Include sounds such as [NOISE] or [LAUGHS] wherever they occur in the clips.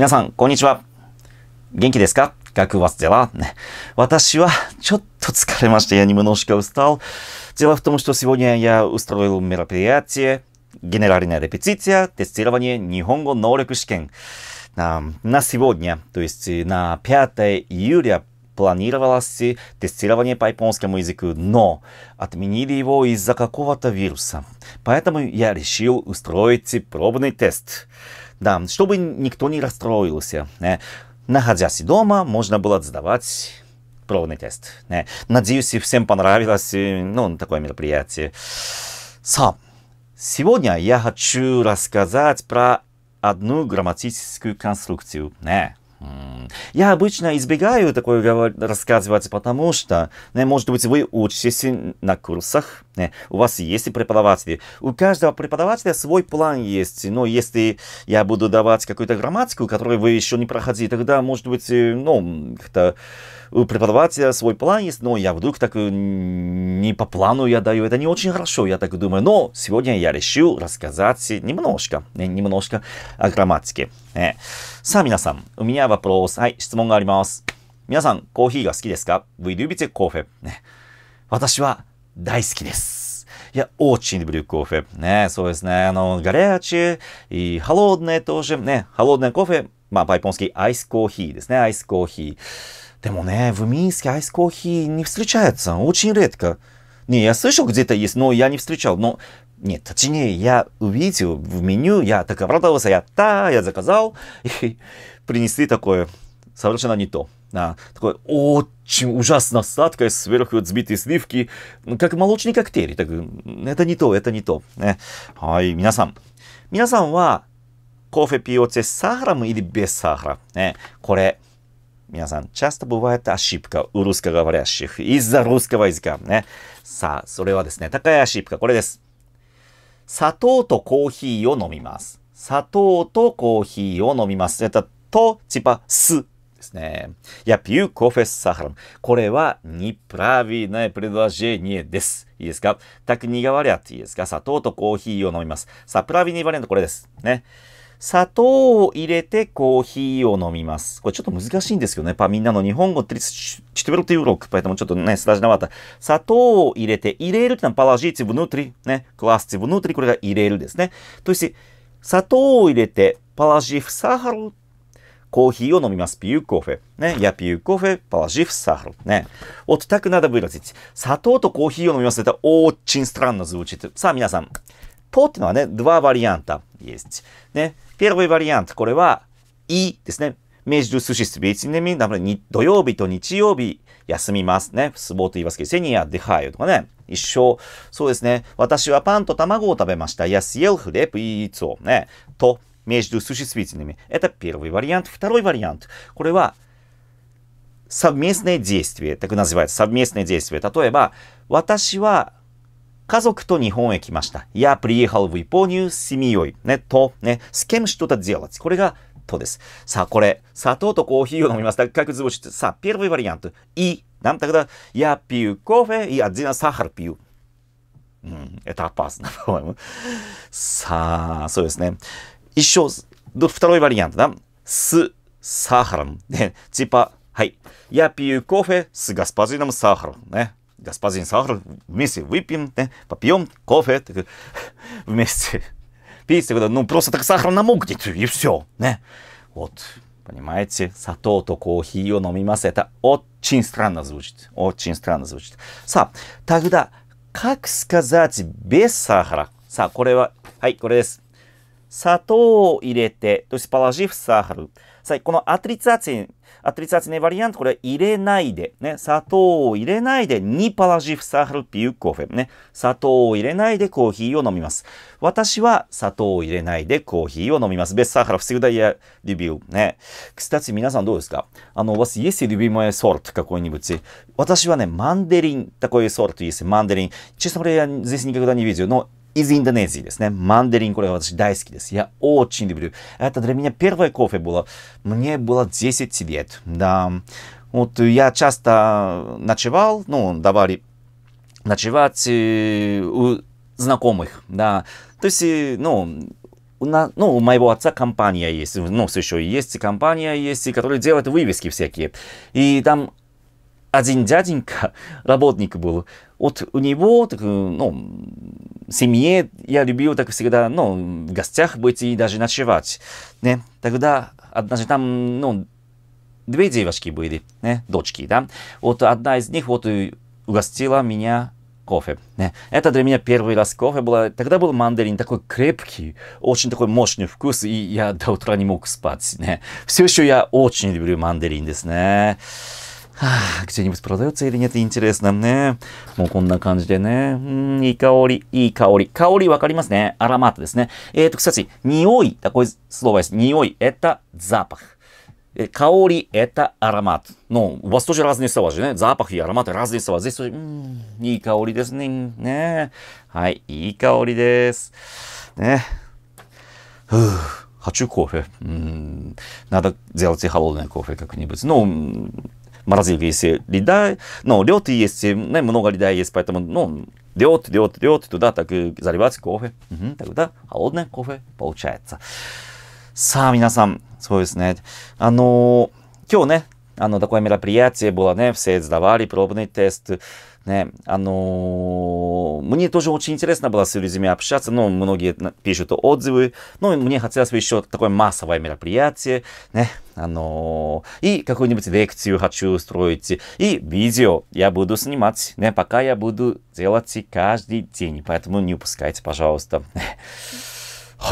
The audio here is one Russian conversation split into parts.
皆さん、こんにちは。元気ですか学はゼラ。私は、ちょっと疲れました。やにむのしかうすたう。ゼラフトムシトシボニアやうすたろいうメラペリアチェ。ゲネラリナレペツイツヤ。テスティラバニエ、日本語能力試験。な、な、シボニア。とぃす、な、ペアテ、ユリア、プラニラバラシ、テスティラバニエ、パイポンスケムイズク、ノ。あてみにりぼいざかこわたウィルサ。パイタムやりしよう、うすたろいち、プロブネテスト。Да, чтобы никто не расстроился. Находясь дома, можно было сдавать пробный тест. Надеюсь, всем понравилось ну, такое мероприятие. Сам. Сегодня я хочу рассказать про одну грамматическую конструкцию. Не. Я обычно избегаю такое рассказывать, потому что, не, может быть, вы учитесь на курсах у вас есть преподаватели. У каждого преподавателя свой план есть. Но если я буду давать какую-то грамматику, которую вы еще не проходили, тогда, может быть, э, ну, как-то у преподавателя свой план есть, но я вдруг так э, не по плану я даю. Это не очень хорошо, я так думаю. Но сегодня я решил рассказать немножко, э, немножко о грамматике. Сам я сам. У меня вопрос. Ай, 質問があります。皆さん、コーヒーが好きですか Вы любите кофе? 私は大好きです。いや、очень люблю кофе. ね、そうですね。あの、ガレーチュ、ハローネとし、ね、ハローネコフェ、まあ、パイポンスキー、アイスコーヒーですね、アイスコーヒー。でもね、в Минске айс кофе не встречается, очень редко. Не, я слышал где-то есть, но я не встречал. Но нет, точнее, я увидел в меню, я так обрадовался, я та, я заказал, [LAUGHS] принесли такое совершенно не то. Да, такой очень ужасно сладкое, сверху взбитые сливки, как молочный коктейль. Так, это не то, это не то. Э, ай, минасан. Минасан ва кофе пьете с сахаром или без сахара? Э, коре. 皆さん、часто бывает ошибка у русскоговорящих из-за русского языка. ね。さあ、それはですね、高い足いか、これです。砂糖とコーヒーを飲みます。砂糖とコーヒーを飲みます。えっと、と、チパ、すですね。Я пью кофе с сахаром. これは неправильное предложение です。いいですか択2が割りあっていいですか砂糖とコーヒーを飲みます。さあ、プラビニバレントこれです。ね。砂糖を入れてコーヒーを飲みます。これちょっと難しいんですけどね。パみんなの日本語ってちょっと言うろく、п о э т о м もちょっとね、スタジオなかった。砂糖を入れて、入れるってのはパラジーツブヌートリ、ね、クワスツブヌートリ、これが入れるですね。として、砂糖を入れて、パラジーフサハルコーヒーを飲みます。ピューコーフェ。ね。いや、ピューコーフェ、パワジフサハル。ね。おとたくなだぶいらつ砂糖とコーヒーを飲みます。だおーちんストランのズブチッさあ、皆さん。とってのはね、ドゥアバリアンタ。イエス。チ。ね。ピエロベバリアンタ。これは、イですね。明治ルスシスビーチネミ、なので、土曜日と日曜日休みますね。スボーと言いますけど、セニアデハイオとかね。一生、そうですね。私はパンと卵を食べました。イエス、イエルフレプイーツをね。と、между существительными. Это первый вариант. Второй вариант. Курева совместное действие, так называется, совместное действие. Татоеба, то нихон э Я приехал в Японию с семьей. Не то, не с кем что-то делать. Курега то ですさあ、これ、砂糖とコーヒーを飲みます。как звучит? さあ、первый вариант. И нам тогда я пью кофе и отдельно сахар пью. Это опасно, [LAUGHS] по-моему. さあ、そうですね。一生、どふたろいバリアントな、す、サハラン。で、チパ、はい。Я пью кофе с господином Сахаром. ね。господин Сахар, вместе выпьем, да? попьем кофе так, вместе. Пить, ну просто так сахар намокнет, и все. Да? Вот, понимаете, сато то кофе но мимас, это очень странно звучит. Очень странно звучит. Са, тогда, как сказать без сахара? Са, これは、はい、これです。砂糖を入れて、とスパラジフサハル。さあ、このアトリツアツ、アトリツアツンのバリアント、これ入れないで、ね、砂糖を入れないで、にパラジフサハルピューコフェね、砂糖を入れないでコーヒーを飲みます。私は砂糖を入れないでコーヒーを飲みます。ベッサハラフセグダイヤリビューね。クスタチ、皆さんどうですかあの、私、イエスリビューマイソールとか、こういうにぶち。私はね、マンデリン、こういうソールとイエス、マンデリン。チェソレアン、ゼスニカグダニビジューの из Индонезии, Мандарин, который я 大好きです. Я очень люблю. Это для меня первое кофе было. Мне было 10 лет. Да. Вот я часто ночевал, ну, давали ночевать э, у знакомых, да. То есть, э, ну, у, на, ну, у моего отца компания есть, ну, все еще есть компания, есть, которая делает вывески всякие. И там один дяденька, [LAUGHS] работник был, вот у него, так, э, ну, семье я любил так всегда, ну, в гостях быть и даже ночевать. Не? Тогда однажды там, ну, две девочки были, не? дочки, да. Вот одна из них вот угостила меня кофе. Не? Это для меня первый раз кофе было. Тогда был мандарин такой крепкий, очень такой мощный вкус, и я до утра не мог спать. Не? Все еще я очень люблю мандарин, мандарин, ですね。はあ、где-нибудь продается или нет, интересно ね。もうこんな感じでね。うん、いい香り、いい香り。香りわかりますね。アラマートですね。えっ、ー、と、кстати, 匂い、такой слово есть. 匂い、это запах. 香り、это аромат. Но у вас тоже разные слова же, ね。запах и аромат, разные слова. Здесь тоже, м -м, いい香りですね。ね。はい、いい香りです。ね。ふぅ。Хочу кофе. Надо сделать и холодное кофе как-нибудь. Ну, marazivisi lidaj, no, ljoti jesti, mnogo lidaj jesti, pa je tamo, no, ljoti, ljoti, ljoti, туда, так и заливать кофе, угу, тогда холодное кофе получается. さあ皆さん、そうですね。あのー、今日ね、あの、такое мероприятие было, не все сдавали пробный тест, не, а мне тоже очень интересно было с людьми общаться, но ну, многие пишут отзывы, но ну, мне хотелось бы еще такое массовое мероприятие, не, а и какую-нибудь лекцию хочу устроить, и видео я буду снимать, не, пока я буду делать каждый день, поэтому не упускайте, пожалуйста.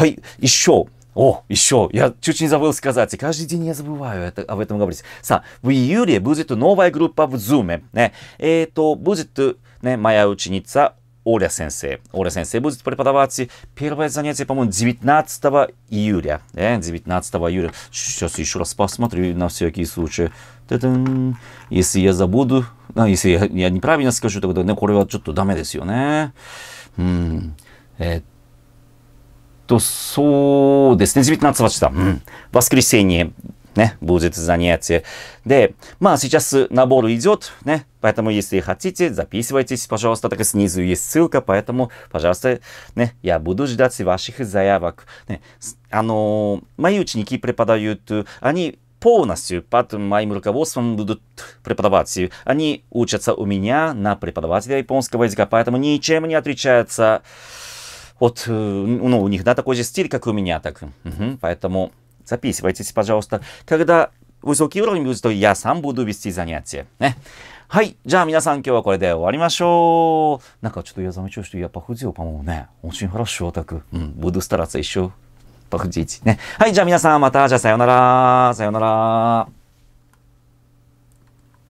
Ой, еще о, еще, я чуть не забыл сказать, и каждый день я забываю это, об этом говорить. Са, в июле будет новая группа в Zoom. не? Э, это будет не, э, моя ученица Оля Сенсей. Оля Сенсей будет преподавать первое занятие, по-моему, 19 июля. Э, не? 19 июля. Сейчас еще раз посмотрю на всякий случай. Если я забуду, а, если я, я неправильно скажу, тогда не, а これはちょっとダメですよね。うん。えっと、そうですね、19 20 м, воскресенье, не, будет занятие. Да, сейчас набор идет, не, поэтому, если хотите, записывайтесь, пожалуйста, так снизу есть ссылка, поэтому, пожалуйста, не, я буду ждать ваших заявок. Не, а мои ученики преподают, они полностью под моим руководством будут преподавать. Они учатся у меня на преподавателя японского языка, поэтому ничем не отличаются Вот, ну, у них, да, такой же стиль, как у меня, так. Угу, поэтому записывайтесь, пожалуйста. Когда высокий уровень будет, то я сам буду вести занятия. Не? はい。じゃあ皆さん今日はこれで終わりましょう。なんかちょっと я замечу, что я похудел, по-моему, ね。очень хорошо так. うん。буду стараться еще похудеть. ね。はい。じゃあ皆さんまた。じゃあさよなら。さよなら。